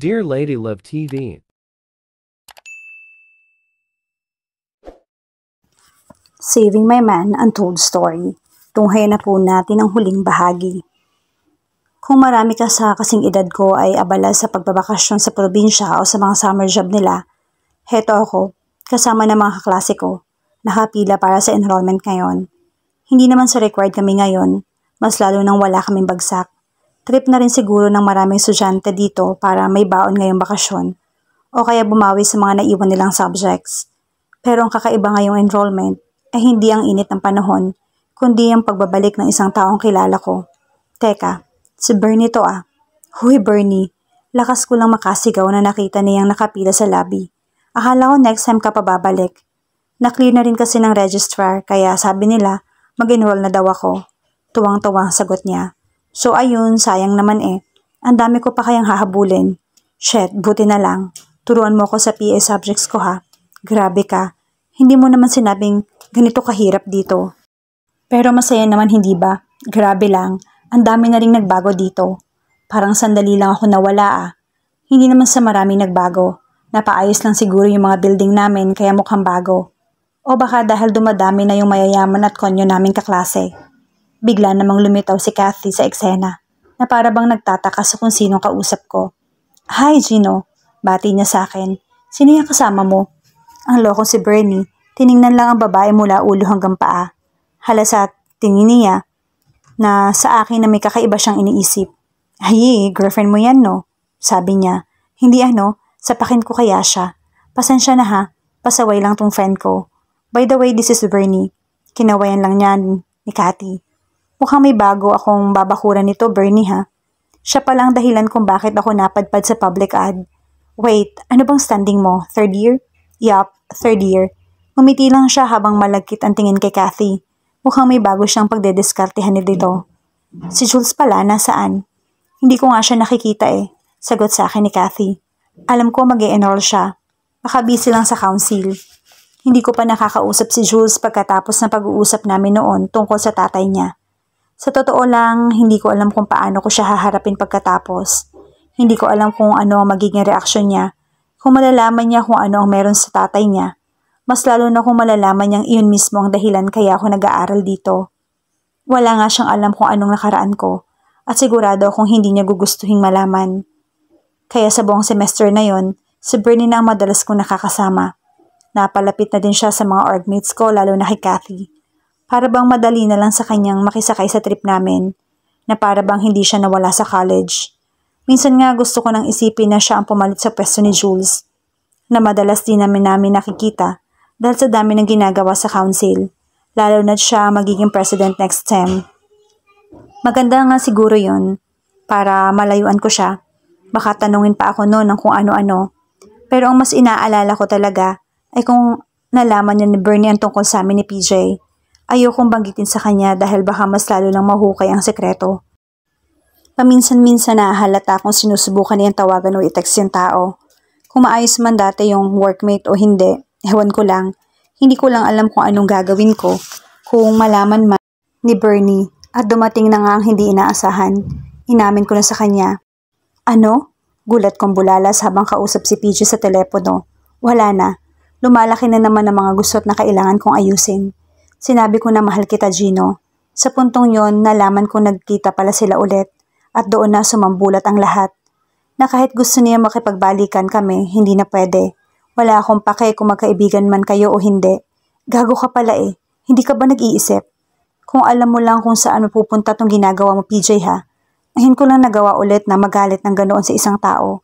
Dear Lady Love TV. Saving My Man Untold Story. Tunghayan na po natin ang huling bahagi. Kung marami ka sa kasing edad ko ay abala sa pagbabakasyon sa probinsya o sa mga summer job nila, heto ako, kasama ng mga kaklase ko, nakapila para sa enrollment ngayon. Hindi naman sa required kami ngayon, mas lalo nang wala kaming bagsak. Trip na rin siguro ng maraming estudyante dito para may baon ngayong bakasyon o kaya bumawi sa mga naiwan nilang subjects. Pero ang kakaiba ngayong enrollment ay hindi ang init ng panahon, kundi ang pagbabalik ng isang taong kilala ko. Teka, si Bernie to ah. Huy Bernie, lakas ko lang makasigaw na nakita niyang nakapila sa lobby. Akala ko next time ka pa babalik. na na rin kasi ng registrar kaya sabi nila mag-enroll na daw ako. Tuwang-tuwang sagot niya. So ayun, sayang naman eh. Ang dami ko pa kayang hahabulin. Shit, buti na lang. Turuan mo ko sa PA subjects ko ha. Grabe ka. Hindi mo naman sinabing ganito kahirap dito. Pero masaya naman hindi ba? Grabe lang. Ang dami na rin nagbago dito. Parang sandali lang ako nawala ah. Hindi naman sa marami nagbago. Napaayos lang siguro yung mga building namin kaya mukhang bago. O baka dahil dumadami na yung mayayaman at konyo naming kaklase. Bigla namang lumitaw si Kathy sa eksena na para bang nagtataka sa kung sino kausap ko. Hi Gino, bati niya sa akin. Sino yung kasama mo? Ang loko si Bernie, tiningnan lang ang babae mula ulo hanggang paa. Hala sa tingin niya na sa akin na may kakaiba siyang iniisip. Ay, girlfriend mo yan no? Sabi niya. Hindi ano, sapakin ko kaya siya. Pasensya na ha, pasaway lang tong friend ko. By the way, this is Bernie. Kinawayan lang niya ni Cathy. Mukhang may bago akong babakuran nito, Bernie ha. Siya palang dahilan kung bakit ako napadpad sa public ad. Wait, ano bang standing mo? Third year? Yup, third year. Umiti lang siya habang malagkit ang tingin kay Kathy. Mukhang may bago siyang pagdediskartehan nito. Si Jules pala, nasaan? Hindi ko nga siya nakikita eh. Sagot sa akin ni Kathy. Alam ko mag enroll siya. Makabisi lang sa council. Hindi ko pa nakakausap si Jules pagkatapos ng pag-uusap namin noon tungkol sa tatay niya. Sa totoo lang, hindi ko alam kung paano ko siya haharapin pagkatapos. Hindi ko alam kung ano ang magiging reaksyon niya, kung malalaman niya kung ano ang meron sa tatay niya. Mas lalo na kung malalaman niyang iyon mismo ang dahilan kaya ako nag-aaral dito. Wala nga siyang alam kung anong nakaraan ko at sigurado akong hindi niya gugustuhin malaman. Kaya sa buong semester na yon, si Bernie na ang madalas kong nakakasama. Napalapit na din siya sa mga orgmates ko lalo na kay Kathy para bang madali na lang sa kanyang makisakay sa trip namin, na para bang hindi siya nawala sa college. Minsan nga gusto ko nang isipin na siya ang pumalit sa pwesto ni Jules, na madalas din namin namin nakikita dahil sa dami ng ginagawa sa council, lalo na siya magiging president next term. Maganda nga siguro yon para malayuan ko siya. Baka tanungin pa ako noon ng kung ano-ano. Pero ang mas inaalala ko talaga ay kung nalaman niya ni Bernie ang tungkol sa amin ni PJ. Ayokong banggitin sa kanya dahil baka mas lalo lang mahukay ang sekreto. Paminsan-minsan na nahahalata kung sinusubukan niyang tawagan o i-text yung tao. Kung maayos man dati yung workmate o hindi, ewan ko lang. Hindi ko lang alam kung anong gagawin ko kung malaman man ni Bernie at dumating na nga ang hindi inaasahan. Inamin ko na sa kanya. Ano? Gulat kong bulalas habang kausap si PJ sa telepono. Wala na. Lumalaki na naman ang mga gusot na kailangan kong ayusin. Sinabi ko na mahal kita Gino. Sa puntong yon, nalaman ko nagkita pala sila ulit at doon na sumambulat ang lahat. Na kahit gusto niya makipagbalikan kami, hindi na pwede. Wala akong pake kung magkaibigan man kayo o hindi. Gago ka pala eh. Hindi ka ba nag-iisip? Kung alam mo lang kung saan mapupunta tong ginagawa mo PJ ha. Ngayon ko lang nagawa ulit na magalit ng ganoon sa isang tao.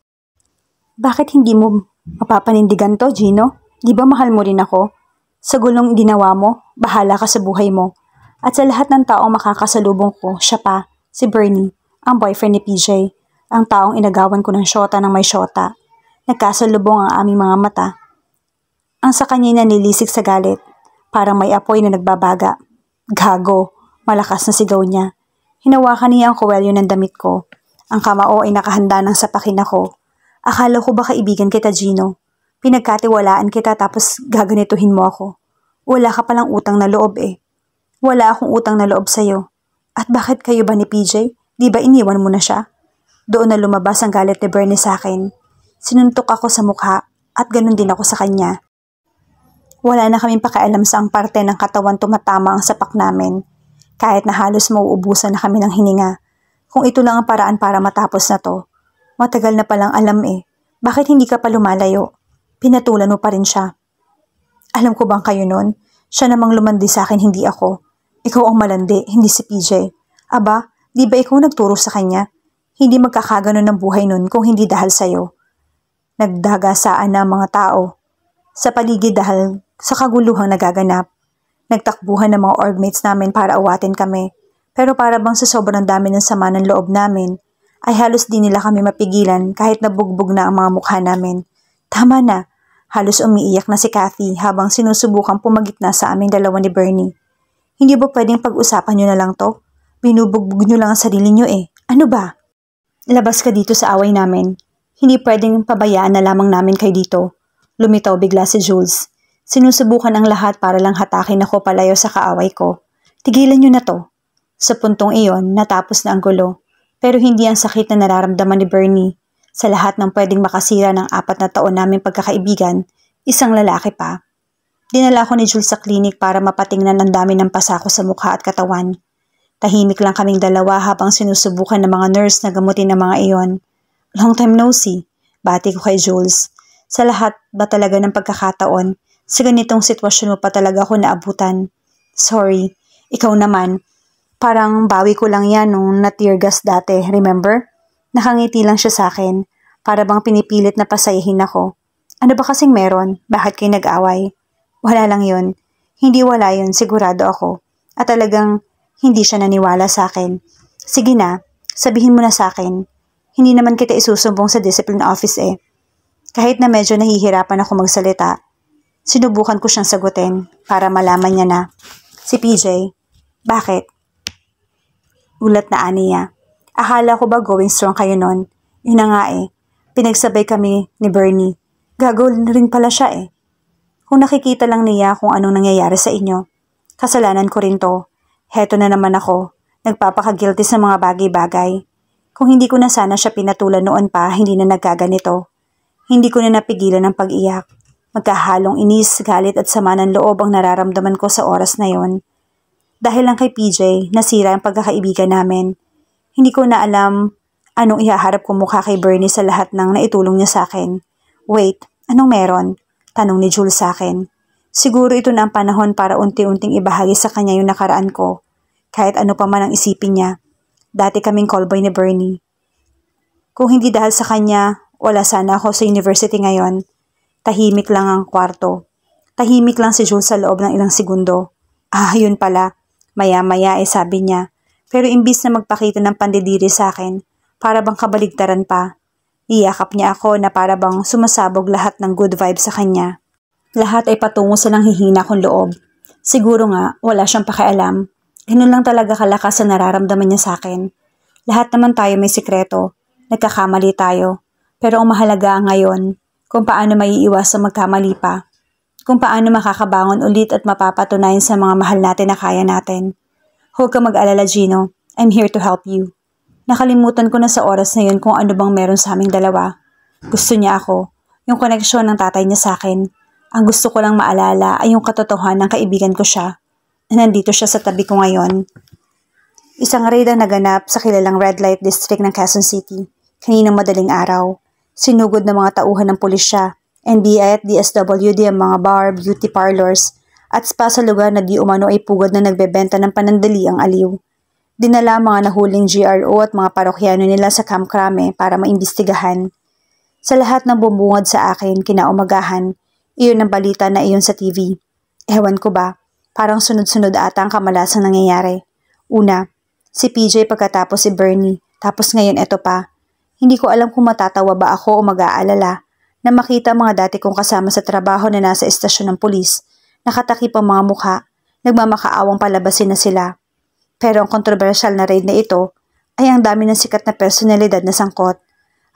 Bakit hindi mo mapapanindigan to, Gino? Di ba mahal mo rin ako? Sa gulong ginawa mo, bahala ka sa buhay mo. At sa lahat ng taong makakasalubong ko, siya pa, si Bernie, ang boyfriend ni PJ, ang taong inagawan ko ng syota ng may syota. Nagkasalubong ang aming mga mata. Ang sa kanya nanilisik sa galit, parang may apoy na nagbabaga. Gago, malakas na sigaw niya. Hinawakan niya ang kuwelyo ng damit ko. Ang kamao ay nakahanda ng sapakin ako. Akala ko ba kaibigan kita, Gino? Pinagkatiwalaan kita tapos gaganituhin mo ako. Wala ka palang utang na loob eh. Wala akong utang na loob sa'yo. At bakit kayo ba ni PJ? Di ba iniwan mo na siya? Doon na lumabas ang galit ni Bernie sa akin. Sinuntok ako sa mukha at ganun din ako sa kanya. Wala na kaming pakialam sa ang parte ng katawan tumatama ang sapak namin. Kahit na halos mauubusan na kami ng hininga. Kung ito lang ang paraan para matapos na to. Matagal na palang alam eh. Bakit hindi ka pa lumalayo? Pinatulan mo pa rin siya. Alam ko bang kayo nun? Siya namang lumandi sa akin, hindi ako. Ikaw ang malandi, hindi si PJ. Aba, di ba ikaw nagturo sa kanya? Hindi magkakagano ng buhay nun kung hindi dahil sa'yo. Nagdagasaan na mga tao. Sa paligid dahil sa kaguluhang nagaganap. Nagtakbuhan ng mga orgmates namin para awatin kami. Pero para bang sa sobrang dami ng sama ng loob namin, ay halos di nila kami mapigilan kahit nabugbog na ang mga mukha namin. Tama na. Halos umiiyak na si Kathy habang sinusubukang pumagitna sa aming dalawa ni Bernie. Hindi ba pwedeng pag-usapan nyo na lang to? Binubugbog nyo lang ang sarili nyo eh. Ano ba? Labas ka dito sa away namin. Hindi pwedeng pabayaan na lamang namin kayo dito. Lumitaw bigla si Jules. Sinusubukan ang lahat para lang hatakin ako palayo sa kaaway ko. Tigilan nyo na to. Sa puntong iyon, natapos na ang gulo. Pero hindi ang sakit na nararamdaman ni Bernie. Sa lahat ng pwedeng makasira ng apat na taon naming pagkakaibigan, isang lalaki pa. Dinala ko ni Jules sa klinik para mapatingnan ang dami ng pasako sa mukha at katawan. Tahimik lang kaming dalawa habang sinusubukan ng mga nurse na gamutin ang mga iyon. Long time no see, bati ko kay Jules. Sa lahat ba talaga ng pagkakataon, sa ganitong sitwasyon mo pa talaga ako naabutan. Sorry, ikaw naman. Parang bawi ko lang yan nung na-tear gas dati, remember? Nakangiti lang siya sa akin, para bang pinipilit na pasayahin ako. Ano ba kasing meron? Bakit kayo nag-away? Wala lang yun. Hindi wala yun, sigurado ako. At talagang hindi siya naniwala sa akin. Sige na, sabihin mo na sa akin. Hindi naman kita isusumbong sa discipline office eh. Kahit na medyo nahihirapan ako magsalita, sinubukan ko siyang sagutin para malaman niya na. Si PJ, bakit? Ulat na aniya. Akala ko ba going strong kayo nun? Yun na nga eh. Pinagsabay kami ni Bernie. Gagol rin pala siya eh. Kung nakikita lang niya kung anong nangyayari sa inyo, kasalanan ko rin to. Heto na naman ako. Nagpapakagilty sa mga bagay-bagay. Kung hindi ko na sana siya pinatulan noon pa, hindi na nagkaganito. Hindi ko na napigilan ang pag-iyak. Magkahalong inis, galit at sama ng loob ang nararamdaman ko sa oras na yon. Dahil lang kay PJ, nasira ang pagkakaibigan namin. Hindi ko na alam anong ihaharap ko mukha kay Bernie sa lahat ng naitulong niya sa akin. Wait, anong meron? Tanong ni Jules sa akin. Siguro ito na ang panahon para unti-unting ibahagi sa kanya yung nakaraan ko. Kahit ano pa man ang isipin niya. Dati kaming callboy ni Bernie. Kung hindi dahil sa kanya, wala sana ako sa university ngayon. Tahimik lang ang kwarto. Tahimik lang si Jules sa loob ng ilang segundo. Ah, yun pala. Maya-maya ay eh, sabi niya. Pero imbis na magpakita ng pandidiri sa akin, para bang kabaligtaran pa. Iyakap niya ako na para bang sumasabog lahat ng good vibe sa kanya. Lahat ay patungo sa nanghihina kong loob. Siguro nga, wala siyang pakialam. Ganun lang talaga kalakas na nararamdaman niya sa akin. Lahat naman tayo may sikreto. Nagkakamali tayo. Pero ang mahalaga ngayon, kung paano maiiwasan magkamali pa. Kung paano makakabangon ulit at mapapatunayan sa mga mahal natin na kaya natin. Huwag ka mag-alala, Gino. I'm here to help you. Nakalimutan ko na sa oras na yun kung ano bang meron sa aming dalawa. Gusto niya ako. Yung koneksyon ng tatay niya sa akin. Ang gusto ko lang maalala ay yung katotohanan ng kaibigan ko siya. Nandito siya sa tabi ko ngayon. Isang raid ang naganap sa kilalang red light district ng Quezon City kaninang madaling araw. Sinugod ng mga tauhan ng pulisya, NBI at DSWD ang mga bar, beauty parlors, at spa sa lugar na di umano ay pugad na nagbebenta ng panandali ang aliw. Dinala mga nahuling GRO at mga parokyano nila sa Camp Krame para maimbestigahan. Sa lahat ng bumungad sa akin kinaumagahan, iyon ang balita na iyon sa TV. Ewan ko ba, parang sunod-sunod ata ang kamalasang nangyayari. Una, si PJ pagkatapos si Bernie, tapos ngayon eto pa. Hindi ko alam kung matatawa ba ako o mag-aalala na makita mga dati kong kasama sa trabaho na nasa estasyon ng pulis Nakatakip ang mga mukha, nagmamakaawang palabasin na sila. Pero ang kontrobersyal na raid na ito ay ang dami ng sikat na personalidad na sangkot.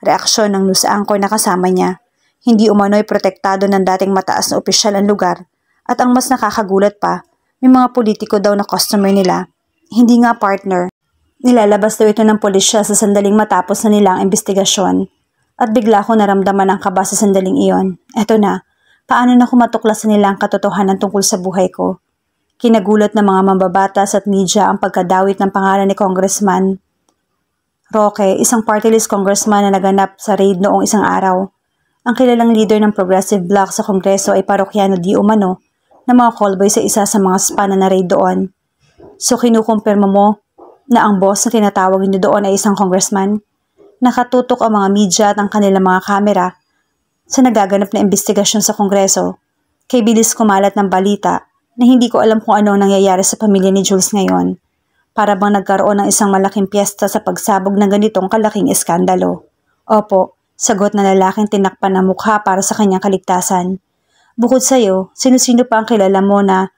Reaksyon ng news anchor na kasama niya. Hindi umano'y protektado ng dating mataas na opisyal ang lugar at ang mas nakakagulat pa, may mga politiko daw na customer nila. Hindi nga partner. Nilalabas daw ito ng pulisya sa sandaling matapos na nilang investigasyon. At bigla ko naramdaman ang kaba sa sandaling iyon. Eto na, paano na kumatuklasan nila ang katotohanan tungkol sa buhay ko. Kinagulat ng mga mambabatas at media ang pagkadawit ng pangalan ni Congressman. Roque, isang party list congressman na naganap sa raid noong isang araw. Ang kilalang leader ng Progressive Bloc sa Kongreso ay parokyano di umano na mga callboy sa isa sa mga spa na na-raid doon. So kinukumpirma mo na ang boss na tinatawag niyo doon ay isang congressman? Nakatutok ang mga media at ang kanilang mga kamera sa nagaganap na investigasyon sa Kongreso, kay bilis kumalat ng balita na hindi ko alam kung ano nangyayari sa pamilya ni Jules ngayon. Para bang nagkaroon ng isang malaking piyesta sa pagsabog ng ganitong kalaking eskandalo. Opo, sagot na lalaking tinakpan ang mukha para sa kanyang kaligtasan. Bukod sa iyo, sino-sino pa ang kilala mo na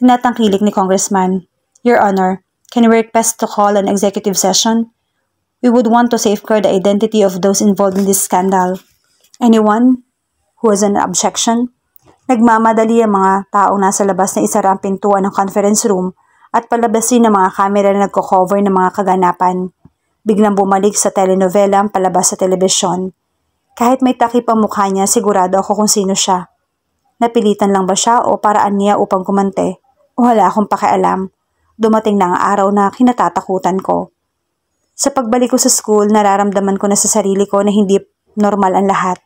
tinatangkilik ni Congressman. Your Honor, can we request to call an executive session? We would want to safeguard the identity of those involved in this scandal. Anyone who has an objection? Nagmamadali ang mga taong nasa labas na isara ang pintuan ng conference room at palabasin ng mga kamera na nagko-cover ng mga kaganapan. Biglang bumalik sa telenovela ang palabas sa telebisyon. Kahit may takip ang mukha niya, sigurado ako kung sino siya. Napilitan lang ba siya o paraan niya upang kumante? Wala akong pakialam. Dumating na ang araw na kinatatakutan ko. Sa pagbalik ko sa school, nararamdaman ko na sa sarili ko na hindi normal ang lahat.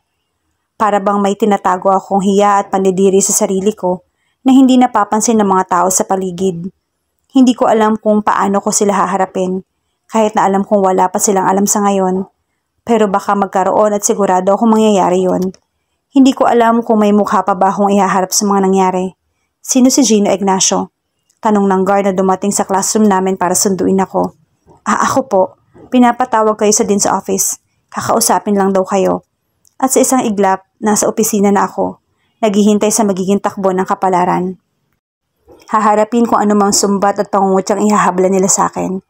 Para bang may tinatago akong hiya at panidiri sa sarili ko na hindi napapansin ng mga tao sa paligid. Hindi ko alam kung paano ko sila haharapin kahit na alam kong wala pa silang alam sa ngayon. Pero baka magkaroon at sigurado akong mangyayari yon. Hindi ko alam kung may mukha pa ba akong ihaharap sa mga nangyari. Sino si Gino Ignacio? Tanong ng guard na dumating sa classroom namin para sunduin ako. Ah, ako po. Pinapatawag kayo sa din sa office. Kakausapin lang daw kayo. At sa isang iglap, nasa opisina na ako. Naghihintay sa magiging takbo ng kapalaran. Haharapin kung anumang sumbat at pangungutyang ihahabla nila sa akin.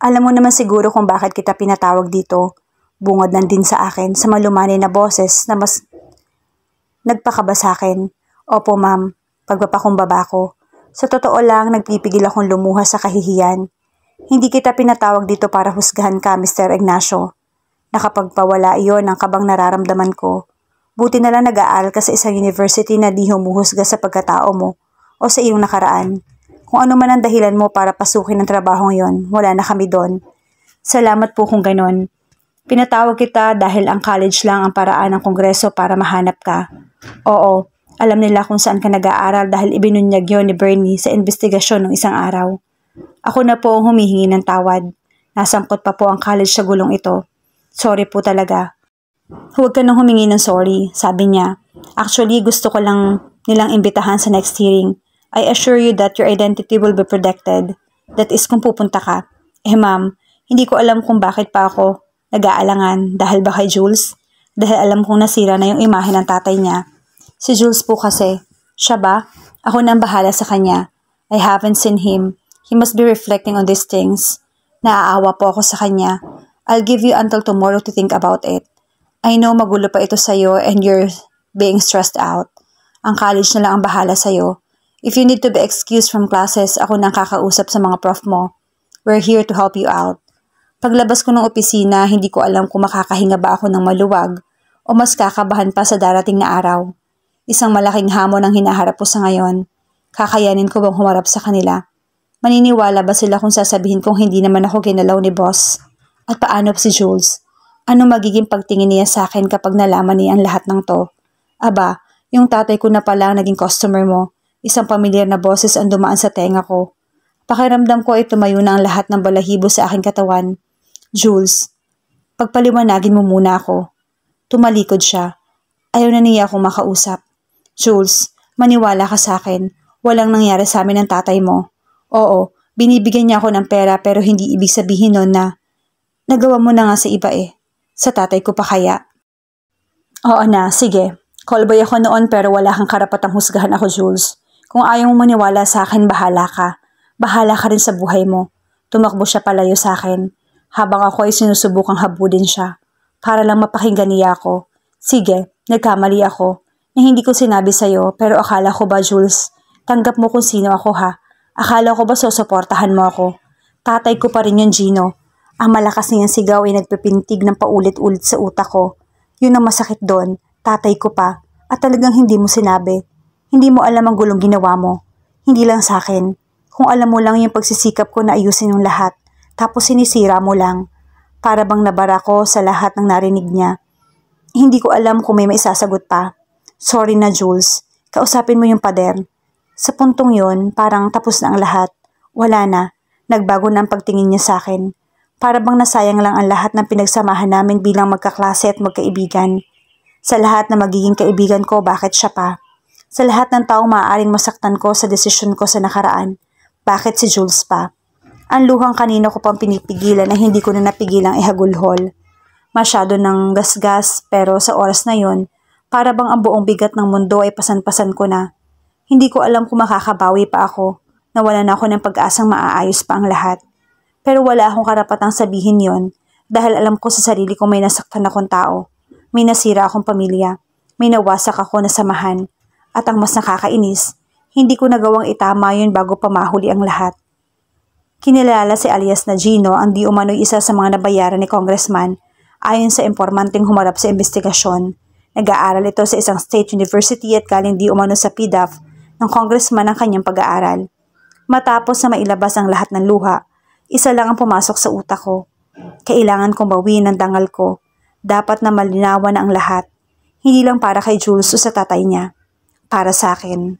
Alam mo naman siguro kung bakit kita pinatawag dito. Bungad lang din sa akin sa malumani na boses na mas nagpakaba sa akin. Opo ma'am, pagpapakumbaba ko. Sa totoo lang, nagpipigil akong lumuha sa kahihiyan. Hindi kita pinatawag dito para husgahan ka, Mr. Ignacio. Nakapagpawala iyon ang kabang nararamdaman ko. Buti na lang nag-aaral ka sa isang university na di humuhusga sa pagkatao mo o sa iyong nakaraan. Kung ano man ang dahilan mo para pasukin ang trabahong yon, wala na kami doon. Salamat po kung ganon. Pinatawag kita dahil ang college lang ang paraan ng kongreso para mahanap ka. Oo, alam nila kung saan ka nag-aaral dahil ibinunyag yon ni Bernie sa investigasyon ng isang araw. Ako na po ang humihingi ng tawad. Nasangkot pa po ang college sa gulong ito. Sorry po talaga. Huwag ka nang humingi ng sorry, sabi niya. Actually, gusto ko lang nilang imbitahan sa next hearing. I assure you that your identity will be protected. That is kung pupunta ka. Eh ma'am, hindi ko alam kung bakit pa ako nag-aalangan dahil ba kay Jules? Dahil alam kong nasira na yung imahe ng tatay niya. Si Jules po kasi, siya ba? Ako na ang bahala sa kanya. I haven't seen him. He must be reflecting on these things. Naaawa po ako sa kanya. I'll give you until tomorrow to think about it. I know magulo pa ito sa'yo and you're being stressed out. Ang college na lang ang bahala sa'yo. If you need to be excused from classes, ako nang kakausap sa mga prof mo. We're here to help you out. Paglabas ko ng opisina, hindi ko alam kung makakahinga ba ako ng maluwag o mas kakabahan pa sa darating na araw. Isang malaking hamon ang hinaharap ko sa ngayon. Kakayanin ko bang humarap sa kanila? Maniniwala ba sila kung sasabihin kong hindi naman ako ginalaw ni boss? At paano si Jules? Ano magiging pagtingin niya sa akin kapag nalaman niya ang lahat ng to? Aba, yung tatay ko na pala naging customer mo. Isang pamilyar na boses ang dumaan sa tenga ko. Pakiramdam ko ay tumayo na ang lahat ng balahibo sa aking katawan. Jules, pagpaliwanagin mo muna ako. Tumalikod siya. Ayaw na niya akong makausap. Jules, maniwala ka sa akin. Walang nangyari sa amin ng tatay mo. Oo, binibigyan niya ako ng pera pero hindi ibig sabihin nun na Nagawa mo na nga sa iba eh. Sa tatay ko pa kaya? Oo na, sige. Callboy ako noon pero wala kang karapatang husgahan ako, Jules. Kung ayaw mo maniwala sa akin, bahala ka. Bahala ka rin sa buhay mo. Tumakbo siya palayo sa akin. Habang ako ay sinusubukang habudin siya. Para lang mapakinggan niya ako. Sige, nagkamali ako. Na hindi ko sinabi sa'yo pero akala ko ba, Jules, tanggap mo kung sino ako ha. Akala ko ba susuportahan mo ako? Tatay ko pa rin yung Gino. Ang malakas niyang sigaw ay nagpipintig ng paulit-ulit sa utak ko. Yun ang masakit doon, tatay ko pa, at talagang hindi mo sinabi. Hindi mo alam ang gulong ginawa mo. Hindi lang sa akin. Kung alam mo lang yung pagsisikap ko na ayusin yung lahat, tapos sinisira mo lang. Para bang nabara ko sa lahat ng narinig niya. Hindi ko alam kung may maisasagot pa. Sorry na Jules, kausapin mo yung pader. Sa puntong yon, parang tapos na ang lahat. Wala na, nagbago na ang pagtingin niya sa akin. Para bang nasayang lang ang lahat ng pinagsamahan namin bilang magkaklase at magkaibigan. Sa lahat na magiging kaibigan ko, bakit siya pa? Sa lahat ng taong maaaring masaktan ko sa desisyon ko sa nakaraan, bakit si Jules pa? Ang luhang kanina ko pang pinipigilan na hindi ko na napigilang ihagulhol. Masyado ng gasgas pero sa oras na yon, para bang ang buong bigat ng mundo ay pasan-pasan ko na. Hindi ko alam kung makakabawi pa ako, nawalan ako ng pag-asang maaayos pa ang lahat. Pero wala akong karapatang sabihin yon dahil alam ko sa sarili kong may nasaktan akong tao. May nasira akong pamilya. May nawasak ako na samahan. At ang mas nakakainis, hindi ko nagawang itama yun bago pamahuli ang lahat. Kinilala si alias na Gino ang di umano'y isa sa mga nabayaran ni Congressman ayon sa impormanteng humarap sa investigasyon. Nag-aaral ito sa isang state university at galing di umano sa PDAF ng congressman ang kanyang pag-aaral. Matapos na mailabas ang lahat ng luha, isa lang ang pumasok sa utak ko. Kailangan kong bawiin ang dangal ko. Dapat na malinawan ang lahat. Hindi lang para kay Jules o sa tatay niya. Para sa akin.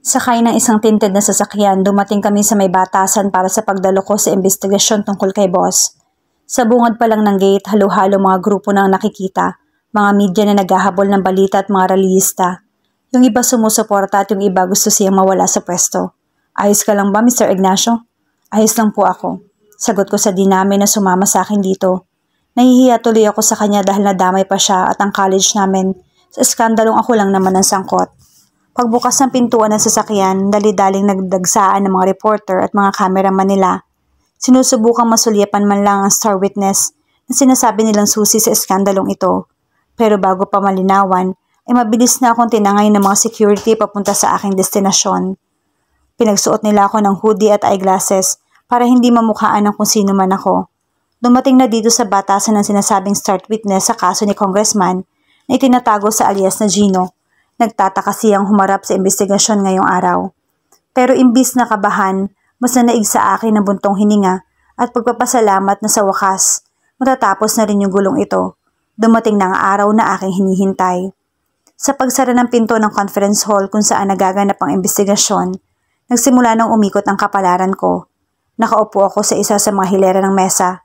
Sakay ng isang tinted na sasakyan, dumating kami sa may batasan para sa pagdalo ko sa investigasyon tungkol kay boss. Sa bungad pa lang ng gate, halo-halo mga grupo na nakikita, mga media na naghahabol ng balita at mga rallyista. Yung iba sumusuporta at yung iba gusto siyang mawala sa pwesto. Ayos ka lang ba, Mr. Ignacio? Ayos lang po ako. Sagot ko sa dinami na sumama sa akin dito. Nahihiya tuloy ako sa kanya dahil nadamay pa siya at ang college namin. Sa eskandalong ako lang naman ang sangkot. Pagbukas ng pintuan ng sasakyan, dalidaling nagdagsaan ng mga reporter at mga kameraman nila. Sinusubukang masulyapan man lang ang star witness na sinasabi nilang susi sa eskandalong ito. Pero bago pa malinawan, ay mabilis na akong tinangay ng mga security papunta sa aking destinasyon. Pinagsuot nila ako ng hoodie at eyeglasses para hindi mamukhaan ng kung sino man ako. Dumating na dito sa batasan ng sinasabing start witness sa kaso ni Congressman na itinatago sa alias na Gino. Nagtataka siyang humarap sa investigasyon ngayong araw. Pero imbis na kabahan, mas nanaig sa akin ang buntong hininga at pagpapasalamat na sa wakas, matatapos na rin yung gulong ito. Dumating na ang araw na aking hinihintay. Sa pagsara ng pinto ng conference hall kung saan nagaganap ang investigasyon, nagsimula nang umikot ang kapalaran ko Nakaupo ako sa isa sa mga hilera ng mesa.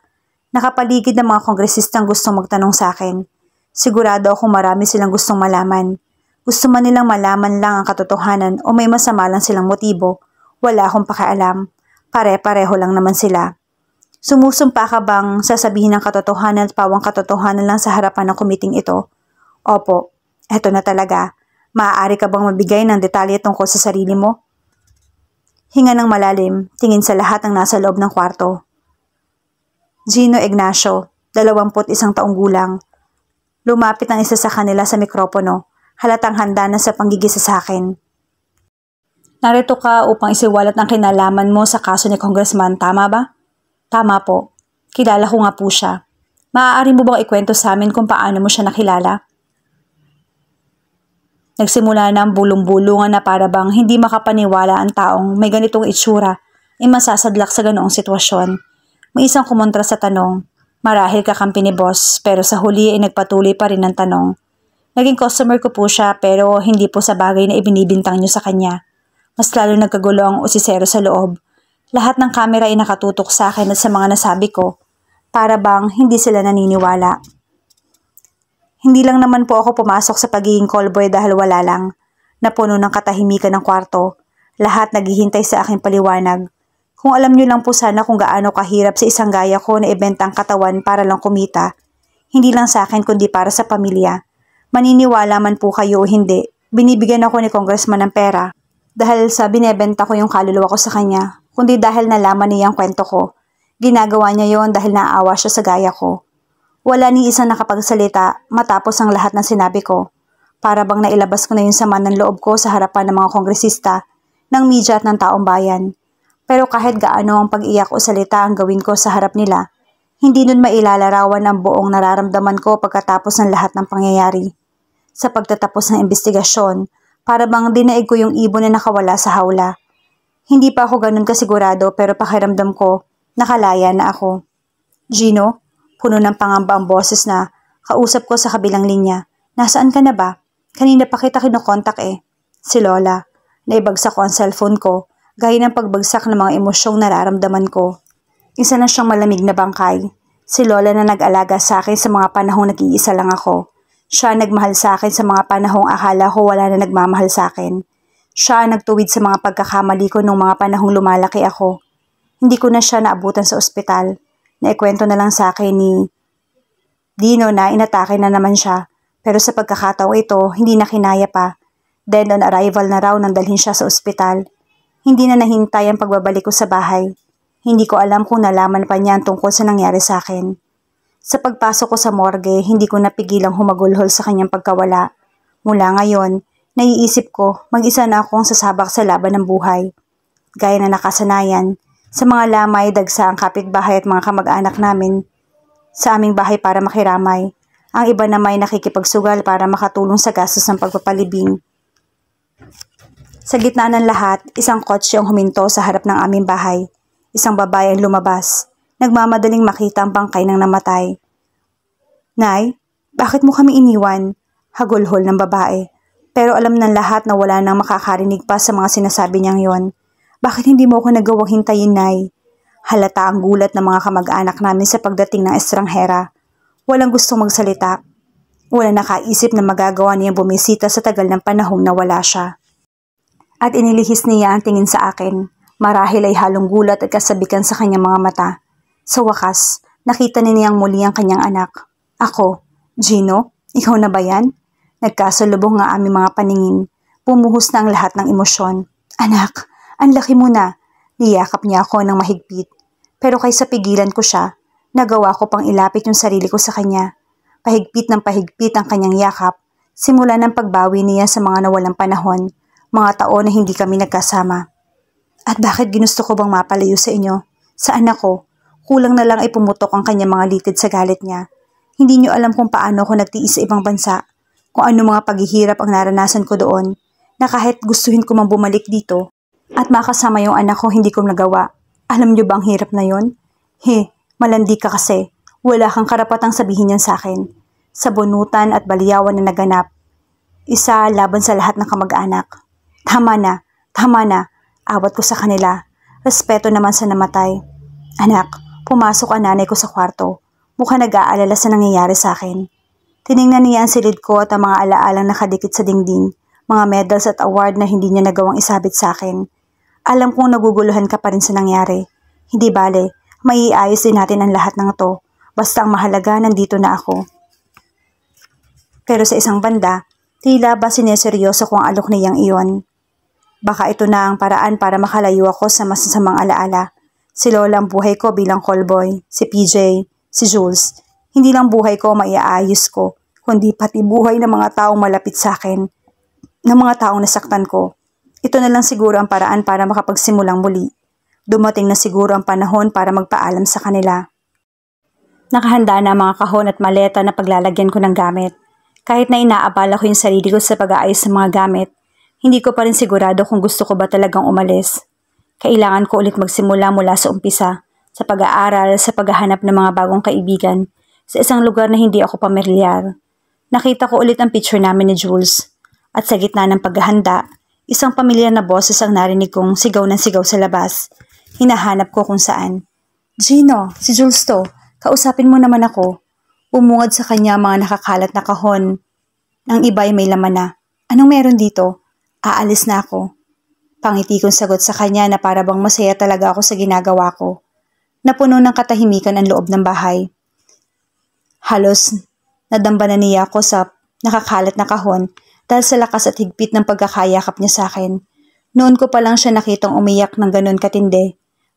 Nakapaligid ng mga kongresistang gustong magtanong sa akin. Sigurado ako marami silang gustong malaman. Gusto man nilang malaman lang ang katotohanan o may masama lang silang motibo. Wala akong pakialam. Pare-pareho lang naman sila. Sumusumpa ka bang sasabihin ang katotohanan at pawang katotohanan lang sa harapan ng kumiting ito? Opo, eto na talaga. Maaari ka bang mabigay ng detalye tungkol sa sarili mo? Hinga ng malalim, tingin sa lahat ng nasa loob ng kwarto. Gino Ignacio, 21 taong gulang. Lumapit ang isa sa kanila sa mikropono, halatang handa na sa panggigisa sa akin. Narito ka upang isiwalat ang kinalaman mo sa kaso ni Congressman, tama ba? Tama po. Kilala ko nga po siya. Maaari mo bang ikwento sa amin kung paano mo siya nakilala? Nagsimula na ang bulong-bulungan na para bang hindi makapaniwala ang taong may ganitong itsura ay masasadlak sa ganoong sitwasyon. May isang kumontra sa tanong, marahil kakampi ni boss pero sa huli ay nagpatuloy pa rin ang tanong. Naging customer ko po siya pero hindi po sa bagay na ibinibintang niyo sa kanya. Mas lalo nagkagulo ang usisero sa loob. Lahat ng kamera ay nakatutok sa akin at sa mga nasabi ko. Para bang hindi sila naniniwala. Hindi lang naman po ako pumasok sa pagiging callboy dahil wala lang. Napuno ng katahimikan ng kwarto. Lahat naghihintay sa aking paliwanag. Kung alam niyo lang po sana kung gaano kahirap sa isang gaya ko na ibenta ang katawan para lang kumita. Hindi lang sa akin kundi para sa pamilya. Maniniwala man po kayo o hindi, binibigyan ako ni congressman ng pera. Dahil sa binebenta ko yung kaluluwa ko sa kanya, kundi dahil nalaman niya ang kwento ko. Ginagawa niya yon dahil naaawa siya sa gaya ko. Wala ni isang nakapagsalita matapos ang lahat ng sinabi ko. Para bang nailabas ko na yung sama ng loob ko sa harapan ng mga kongresista, ng media at ng taong bayan. Pero kahit gaano ang pag-iyak o salita ang gawin ko sa harap nila, hindi nun mailalarawan ang buong nararamdaman ko pagkatapos ng lahat ng pangyayari. Sa pagtatapos ng investigasyon, para bang dinaig ko yung ibon na nakawala sa hawla. Hindi pa ako ganun kasigurado pero pakiramdam ko, nakalaya na ako. Gino, Kuno ng pangamba ang boses na kausap ko sa kabilang linya. Nasaan ka na ba? Kanina pa kita kinokontak eh. Si Lola. Naibagsak ko ang cellphone ko, gaya ng pagbagsak ng mga emosyong nararamdaman ko. Isa na siyang malamig na bangkay. Si Lola na nag-alaga sa akin sa mga panahong nag-iisa lang ako. Siya nagmahal sa akin sa mga panahong akala ko wala na nagmamahal sa akin. Siya nagtuwid sa mga pagkakamali ko nung mga panahong lumalaki ako. Hindi ko na siya naabutan sa ospital. Naikwento na lang sa akin ni Dino na inatake na naman siya pero sa pagkakataong ito hindi na kinaya pa. Then on arrival na raw nang dalhin siya sa ospital. Hindi na nahintay ang pagbabalik ko sa bahay. Hindi ko alam kung nalaman pa niya ang tungkol sa nangyari sa akin. Sa pagpasok ko sa morgue, hindi ko napigilang humagulhol sa kanyang pagkawala. Mula ngayon, naiisip ko mag-isa na akong sasabak sa laban ng buhay. Gaya na nakasanayan, sa mga lamay, dagsa ang kapitbahay at mga kamag-anak namin sa aming bahay para makiramay. Ang iba naman ay nakikipagsugal para makatulong sa gastos ng pagpapalibing. Sa gitna ng lahat, isang kotse ang huminto sa harap ng aming bahay. Isang babae ang lumabas. Nagmamadaling makita ang bangkay ng namatay. Nay, bakit mo kami iniwan? Hagulhol ng babae. Pero alam ng lahat na wala nang makakarinig pa sa mga sinasabi niyang yon. Bakit hindi mo ako nagawang hintayin, Nay? Halata ang gulat ng mga kamag-anak namin sa pagdating ng estranghera. Walang gustong magsalita. Wala nakaisip na magagawa niya bumisita sa tagal ng panahong na wala siya. At inilihis niya ang tingin sa akin. Marahil ay halong gulat at kasabikan sa kanyang mga mata. Sa wakas, nakita ni niyang muli ang kanyang anak. Ako, Gino, ikaw na ba yan? Nagkasalubong nga aming mga paningin. Pumuhos na ang lahat ng emosyon. Anak, ang laki mo na. Niyakap niya ako ng mahigpit. Pero kaysa pigilan ko siya, nagawa ko pang ilapit yung sarili ko sa kanya. Pahigpit ng pahigpit ang kanyang yakap. Simula ng pagbawi niya sa mga nawalang panahon, mga taon na hindi kami nagkasama. At bakit ginusto ko bang mapalayo sa inyo? Sa anak ko, kulang na lang ay pumutok ang kanyang mga litid sa galit niya. Hindi niyo alam kung paano ako nagtiis sa ibang bansa, kung ano mga paghihirap ang naranasan ko doon, na kahit gustuhin ko mang bumalik dito, at makasama yung anak ko hindi ko nagawa. Alam niyo bang hirap na yon? He, malandi ka kasi. Wala kang karapatang sabihin yan sa akin. Sa bunutan at baliyawan na naganap. Isa laban sa lahat ng kamag-anak. Tama na, tama na. Awat ko sa kanila. Respeto naman sa namatay. Anak, pumasok ang nanay ko sa kwarto. Mukha nag-aalala sa nangyayari sa akin. Tiningnan niya ang silid ko at ang mga alaalang nakadikit sa dingding, mga medals at award na hindi niya nagawang isabit sa akin. Alam kong naguguluhan ka pa rin sa nangyari. Hindi bale, maiayos din natin ang lahat ng to. Basta ang mahalaga, nandito na ako. Pero sa isang banda, tila ba sineseryoso kong alok yang iyon? Baka ito na ang paraan para makalayo ako sa masasamang alaala. Si Lola ang buhay ko bilang callboy, si PJ, si Jules. Hindi lang buhay ko maiaayos ko, kundi pati buhay ng mga taong malapit sa akin, ng mga taong nasaktan ko. Ito na lang siguro ang paraan para makapagsimulang muli. Dumating na siguro ang panahon para magpaalam sa kanila. Nakahanda na ang mga kahon at maleta na paglalagyan ko ng gamit. Kahit na inaabala ko yung sarili ko sa pag-aayos ng mga gamit, hindi ko pa rin sigurado kung gusto ko ba talagang umalis. Kailangan ko ulit magsimula mula sa umpisa, sa pag-aaral, sa paghahanap ng mga bagong kaibigan, sa isang lugar na hindi ako pamilyar. Nakita ko ulit ang picture namin ni Jules. At sa gitna ng paghahanda, Isang pamilya na boses ang narinig kong sigaw ng sigaw sa labas. Hinahanap ko kung saan. Gino, si Jules to. Kausapin mo naman ako. Umungad sa kanya mga nakakalat na kahon. Ang iba'y may laman na. Anong meron dito? Aalis na ako. Pangiti kong sagot sa kanya na para bang masaya talaga ako sa ginagawa ko. Napuno ng katahimikan ang loob ng bahay. Halos nadamba na niya ako sa nakakalat na kahon dahil sa lakas at higpit ng pagkakayakap niya sa akin. Noon ko pa lang siya nakitang umiyak ng ganun katindi.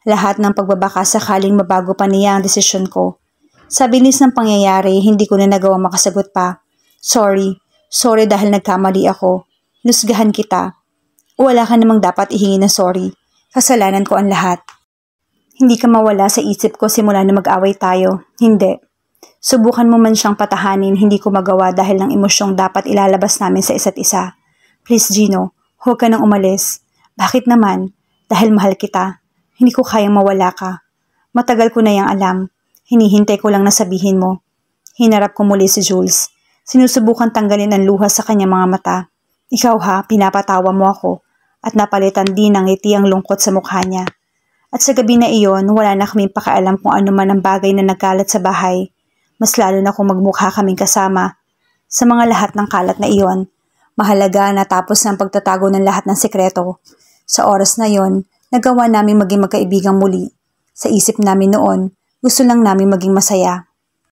Lahat ng pagbabaka sakaling mabago pa niya ang desisyon ko. Sa bilis ng pangyayari, hindi ko na nagawa makasagot pa. Sorry. Sorry dahil nagkamali ako. Nusgahan kita. Wala ka namang dapat ihingi na sorry. Kasalanan ko ang lahat. Hindi ka mawala sa isip ko simula na mag-away tayo. Hindi. Subukan mo man siyang patahanin, hindi ko magawa dahil ng emosyong dapat ilalabas namin sa isa't isa. Please, Gino, huwag ka nang umalis. Bakit naman? Dahil mahal kita. Hindi ko kayang mawala ka. Matagal ko na yang alam. Hinihintay ko lang na sabihin mo. Hinarap ko muli si Jules. Sinusubukan tanggalin ang luha sa kanya mga mata. Ikaw ha, pinapatawa mo ako. At napalitan din ng ngiti ang lungkot sa mukha niya. At sa gabi na iyon, wala na kaming pakaalam kung ano man ang bagay na nagkalat sa bahay. Mas lalo na kung magmukha kaming kasama. Sa mga lahat ng kalat na iyon, mahalaga na tapos ng pagtatago ng lahat ng sekreto. Sa oras na yon, nagawa namin maging magkaibigan muli. Sa isip namin noon, gusto lang namin maging masaya.